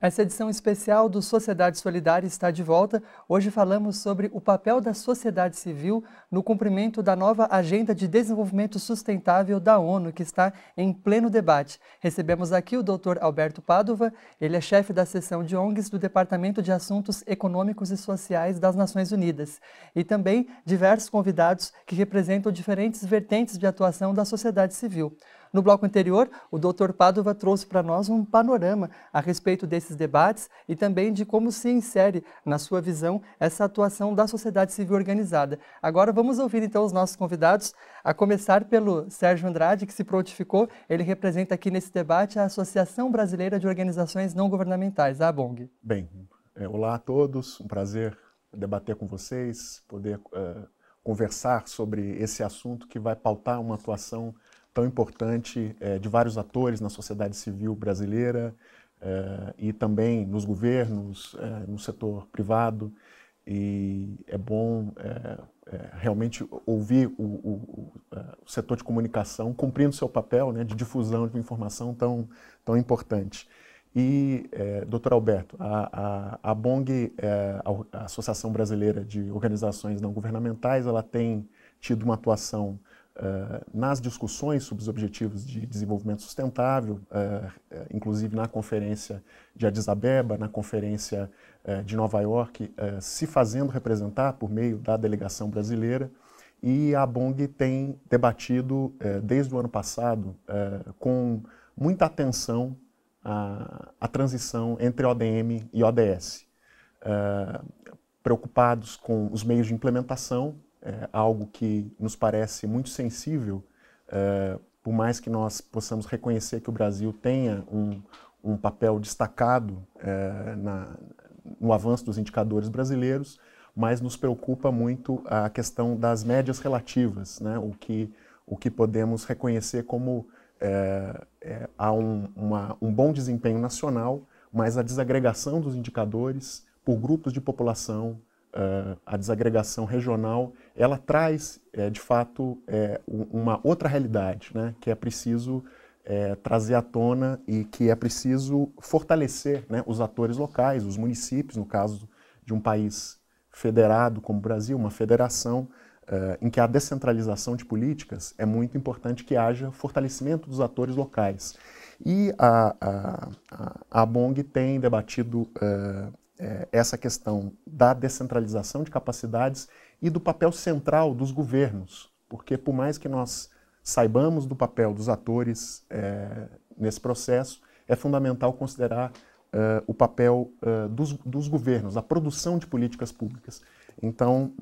Essa edição especial do Sociedade Solidária está de volta. Hoje falamos sobre o papel da sociedade civil no cumprimento da nova Agenda de Desenvolvimento Sustentável da ONU, que está em pleno debate. Recebemos aqui o Dr. Alberto Padova, ele é chefe da seção de ONGs do Departamento de Assuntos Econômicos e Sociais das Nações Unidas, e também diversos convidados que representam diferentes vertentes de atuação da sociedade civil. No bloco anterior, o Dr. Padova trouxe para nós um panorama a respeito desses debates e também de como se insere, na sua visão, essa atuação da sociedade civil organizada. Agora vamos ouvir então os nossos convidados, a começar pelo Sérgio Andrade, que se prontificou. Ele representa aqui nesse debate a Associação Brasileira de Organizações Não Governamentais, a ABONG. Bem, é, olá a todos, um prazer debater com vocês, poder uh, conversar sobre esse assunto que vai pautar uma atuação tão importante é, de vários atores na sociedade civil brasileira é, e também nos governos, eh, no setor privado. E é bom realmente ouvir o, o, o, setor de comunicação cumprindo seu papel né, de difusão de informação tão, tão importante. E, é, doutor Alberto, a, a, a BONG, é, a Associação Brasileira de Organizações Não Governamentais, ela tem tido uma atuação eh, nas discussões sobre os Objetivos de Desenvolvimento Sustentável, uh, inclusive na conferência de Addis Abeba, na conferência uh, de Nova York, se fazendo representar por meio da delegação brasileira. E a Bong tem debatido desde o ano passado com muita atenção a, a, transição entre ODM e ODS, preocupados com os meios de implementação é, algo que nos parece muito sensível, é, por mais que nós possamos reconhecer que o Brasil tenha um, um papel destacado é, na, no avanço dos indicadores brasileiros, mas nos preocupa muito a questão das médias relativas, né? o, que, o que podemos reconhecer como é, é, há um, uma, um, bom desempenho nacional, mas a desagregação dos indicadores por grupos de população, uh, a desagregação regional, ela traz, é, de fato, é, uma outra realidade, né, que é preciso é, trazer à tona e que é preciso fortalecer né, os atores locais, os municípios, no caso de um país federado como o Brasil, uma federação, Uh, em que a descentralização de políticas é muito importante que haja fortalecimento dos atores locais. E a, a, a, a BONG tem debatido uh, é, essa questão da descentralização de capacidades e do papel central dos governos, porque por mais que nós saibamos do papel dos atores é, nesse processo, é fundamental considerar uh, o papel uh, dos, dos, governos, a produção de políticas públicas. Então,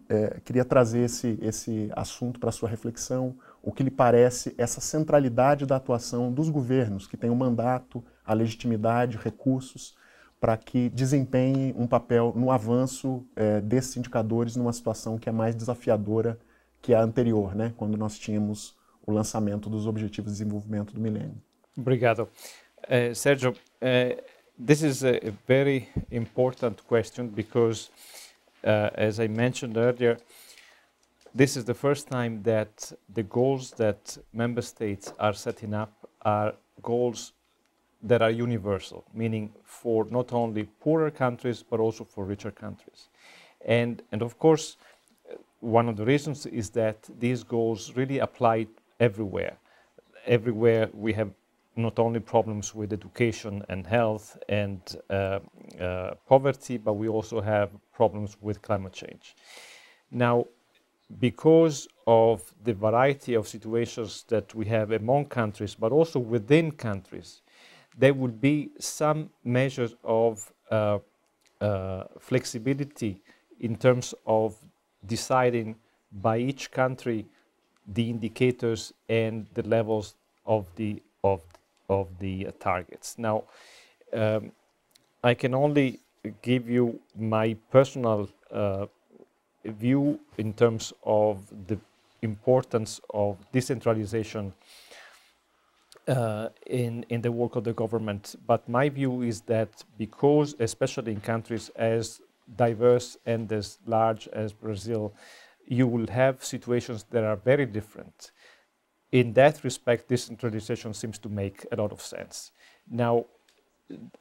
queria trazer esse, esse assunto para sua reflexão, o que lhe parece essa centralidade da atuação dos governos, que tem o mandato, a legitimidade, recursos, para que desempenhe um papel no avanço é, desses indicadores numa situação que é mais desafiadora que a anterior, né? quando nós tínhamos o lançamento dos Objetivos de Desenvolvimento do Milênio. Obrigado. Uh, é, Sergio, uh, é, this is a very important question because, uh, as I mentioned earlier, this is the first time that the goals that member states are setting up are goals that are universal, meaning for not only poorer countries, but also for richer countries. And, and of course, one of the reasons is that these goals really apply everywhere. Everywhere we have not only problems with education and health and uh, uh, poverty, but we also have problems with climate change. Now, because of the variety of situations that we have among countries, but also within countries, there would be some measures of uh, uh, flexibility in terms of deciding by each country the indicators and the levels of the of of the uh, targets. Now, um, I can only give you my personal uh, view in terms of the importance of decentralization uh, in, in the work of the government. But my view is that because, especially in countries as diverse and as large as Brazil, you will have situations that are very different. In that respect, decentralization seems to make a lot of sense. Now,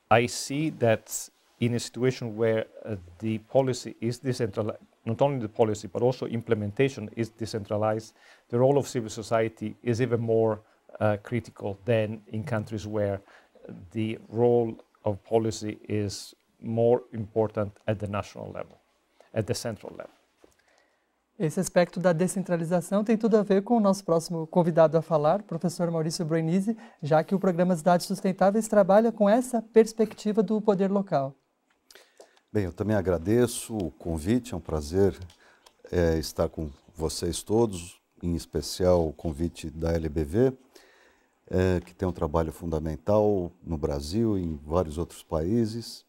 I see that in a situation where uh, the policy is decentralized, not only the policy, but also implementation is decentralized, the role of civil society is even more uh, critical than in countries where the role of policy is more important at the national level, at the central level. Esse aspecto da descentralização tem tudo a ver com o nosso próximo convidado a falar, professor Maurício Brenise, já que o programa Cidades Sustentáveis trabalha com essa perspectiva do poder local. Bem, eu também agradeço o convite, é um prazer é, estar com vocês todos, em especial o convite da LBV é, que tem um trabalho fundamental no Brasil e em vários outros países.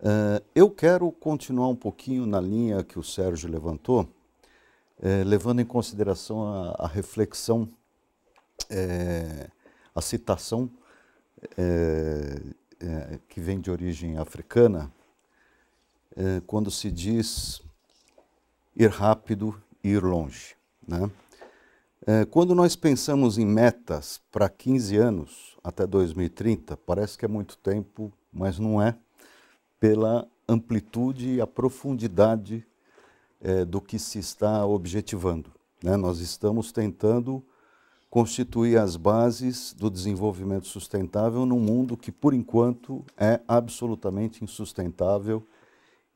É, eu quero continuar um pouquinho na linha que o Sérgio levantou, é, levando em consideração a, a reflexão, é, a citação é, é, que vem de origem africana, quando se diz ir rápido e ir longe. Né? É, quando nós pensamos em metas para 15 anos até 2030, parece que é muito tempo, mas não é, pela amplitude e a profundidade é, do que se está objetivando. Né? Nós estamos tentando constituir as bases do desenvolvimento sustentável num mundo que, por enquanto, é absolutamente insustentável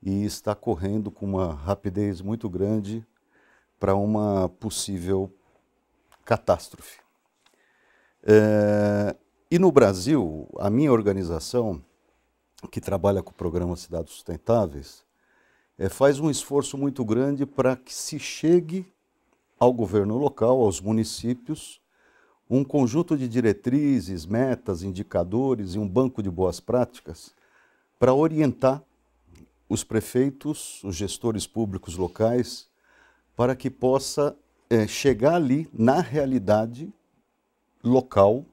e está correndo com uma rapidez muito grande para uma possível catástrofe. É, e no Brasil, a minha organização, que trabalha com o programa Cidades Sustentáveis, é, faz um esforço muito grande para que se chegue ao governo local, aos municípios, um conjunto de diretrizes, metas, indicadores e um banco de boas práticas para orientar os prefeitos, os gestores públicos locais, para que possa é, chegar ali na realidade local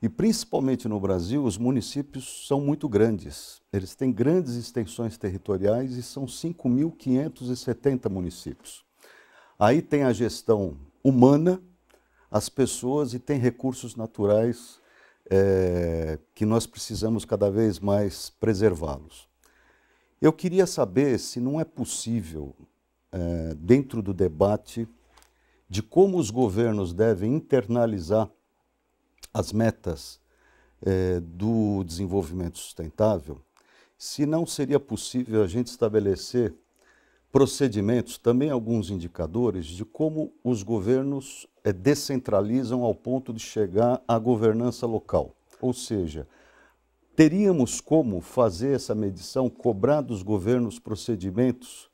e principalmente no Brasil, os municípios são muito grandes. Eles têm grandes extensões territoriais e são 5.570 municípios. Aí tem a gestão humana, as pessoas e tem recursos naturais é, que nós precisamos cada vez mais preservá-los. Eu queria saber se não é possível, é, dentro do debate, de como os governos devem internalizar as metas eh, do desenvolvimento sustentável, se não seria possível a gente estabelecer procedimentos, também alguns indicadores de como os governos eh, descentralizam ao ponto de chegar à governança local. Ou seja, teríamos como fazer essa medição, cobrar dos governos procedimentos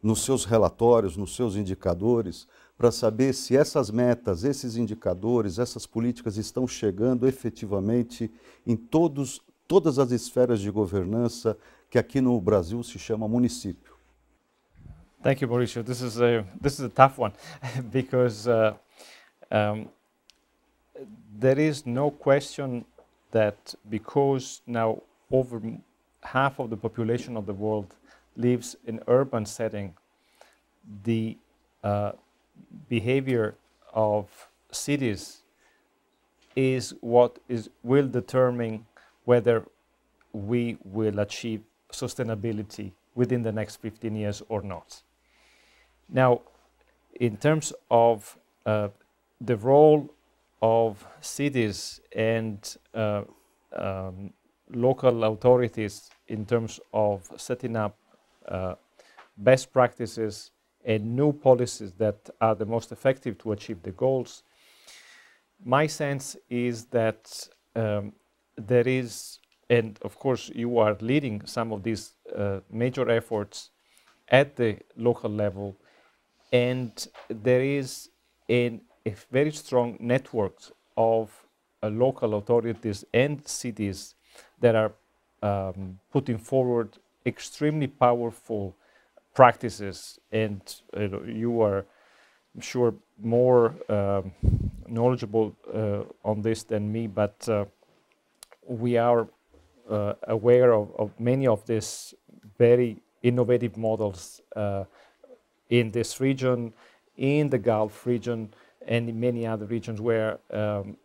nos seus relatórios, nos seus indicadores, para saber se essas metas, esses indicadores, essas políticas estão chegando efetivamente em todos, todas as esferas de governança que aqui no Brasil se chama município. Thank you, Mauricio. This is a this is a tough one because uh, um, there is no question that because now over half of the population of the world lives in urban setting, the uh, behavior of cities is what is will determine whether we will achieve sustainability within the next 15 years or not. Now, in terms of uh, the role of cities and uh, um, local authorities in terms of setting up uh, best practices and new policies that are the most effective to achieve the goals. My sense is that um, there is, and of course you are leading some of these uh, major efforts at the local level, and there is an, a very strong network of uh, local authorities and cities that are um, putting forward extremely powerful practices, and uh, you are I'm sure more um, knowledgeable uh, on this than me. But uh, we are aware of, of, many of these very innovative models in this region, in the Gulf region, and in many other regions where um,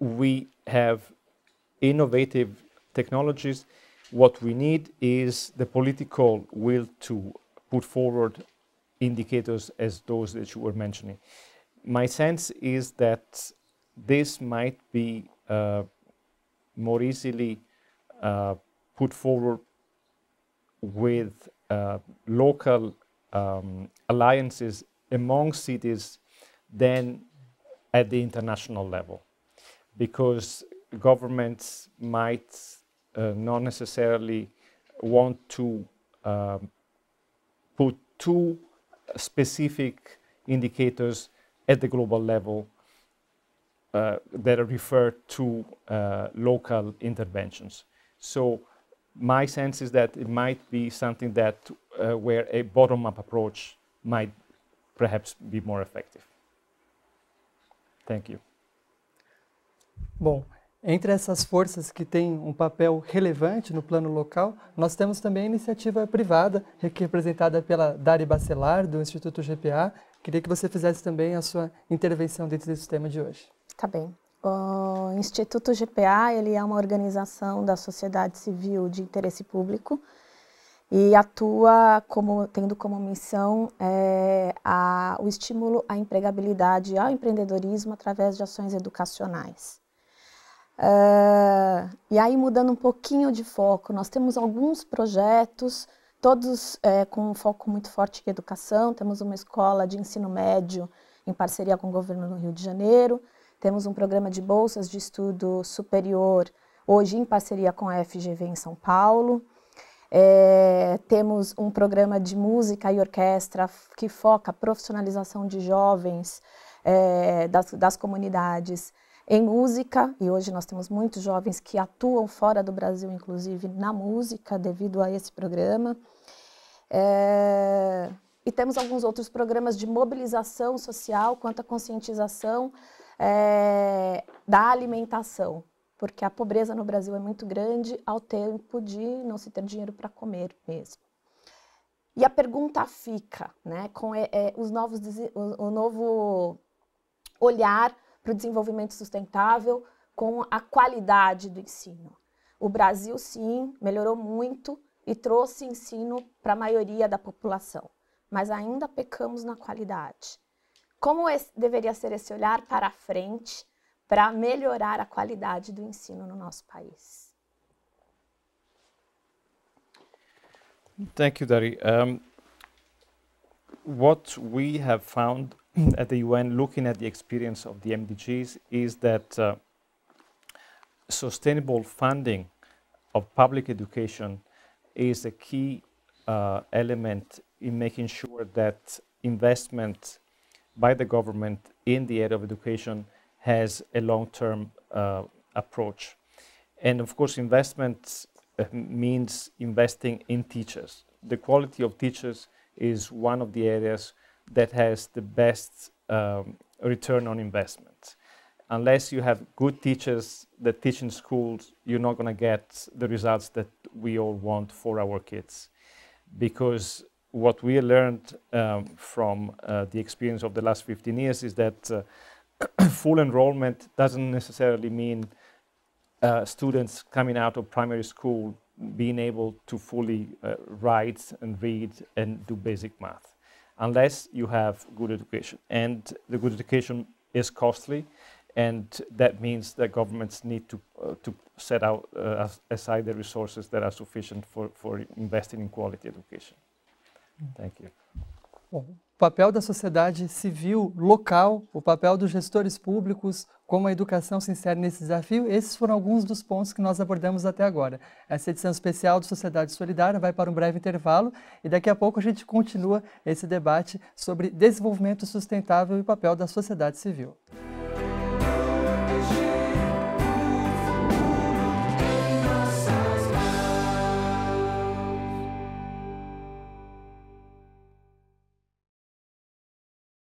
we have innovative technologies what we need is the political will to put forward indicators as those that you were mentioning. My sense is that this might be uh, more easily uh, put forward with uh, local um, alliances among cities than at the international level because governments might uh, not necessarily want to um, put two specific indicators at the global level uh, that refer to uh, local interventions. So my sense is that it might be something that uh, where a bottom-up approach might perhaps be more effective. Thank you. Bon. Entre essas forças que têm um papel relevante no plano local, nós temos também a iniciativa privada, representada pela Dari Bacelar, do Instituto GPA. Queria que você fizesse também a sua intervenção dentro desse tema de hoje. Tá bem. O Instituto GPA ele é uma organização da sociedade civil de interesse público e atua como tendo como missão é, a, o estímulo à empregabilidade e ao empreendedorismo através de ações educacionais. Uh, e aí, mudando um pouquinho de foco, nós temos alguns projetos, todos é, com um foco muito forte em educação. Temos uma escola de ensino médio em parceria com o governo do Rio de Janeiro, temos um programa de bolsas de estudo superior, hoje em parceria com a FGV em São Paulo. É, temos um programa de música e orquestra que foca a profissionalização de jovens é, das, das comunidades em música, e hoje nós temos muitos jovens que atuam fora do Brasil, inclusive na música, devido a esse programa. É... E temos alguns outros programas de mobilização social quanto à conscientização é... da alimentação, porque a pobreza no Brasil é muito grande ao tempo de não se ter dinheiro para comer mesmo. E a pergunta fica, né, com é, é os novos, o, o novo olhar para o desenvolvimento sustentável com a qualidade do ensino. O Brasil, sim, melhorou muito e trouxe ensino para a maioria da população, mas ainda pecamos na qualidade. Como esse, deveria ser esse olhar para a frente para melhorar a qualidade do ensino no nosso país? Thank you, Dari. Um, what we have found at the UN looking at the experience of the MDGs is that uh, sustainable funding of public education is a key uh, element in making sure that investment by the government in the area of education has a long-term uh, approach. And of course, investment uh, means investing in teachers. The quality of teachers is one of the areas that has the best um, return on investment. Unless you have good teachers that teach in schools, you're not going to get the results that we all want for our kids. Because what we learned um, from uh, the experience of the last 15 years is that uh, full enrollment doesn't necessarily mean uh, students coming out of primary school being able to fully uh, write and read and do basic math unless you have good education. And the good education is costly, and that means that governments need to, uh, to set out uh, aside the resources that are sufficient for, for investing in quality education. Mm. Thank you. o papel da sociedade civil local, o papel dos gestores públicos, como a educação se insere nesse desafio, esses foram alguns dos pontos que nós abordamos até agora. Essa edição especial do Sociedade Solidária vai para um breve intervalo e daqui a pouco a gente continua esse debate sobre desenvolvimento sustentável e o papel da sociedade civil.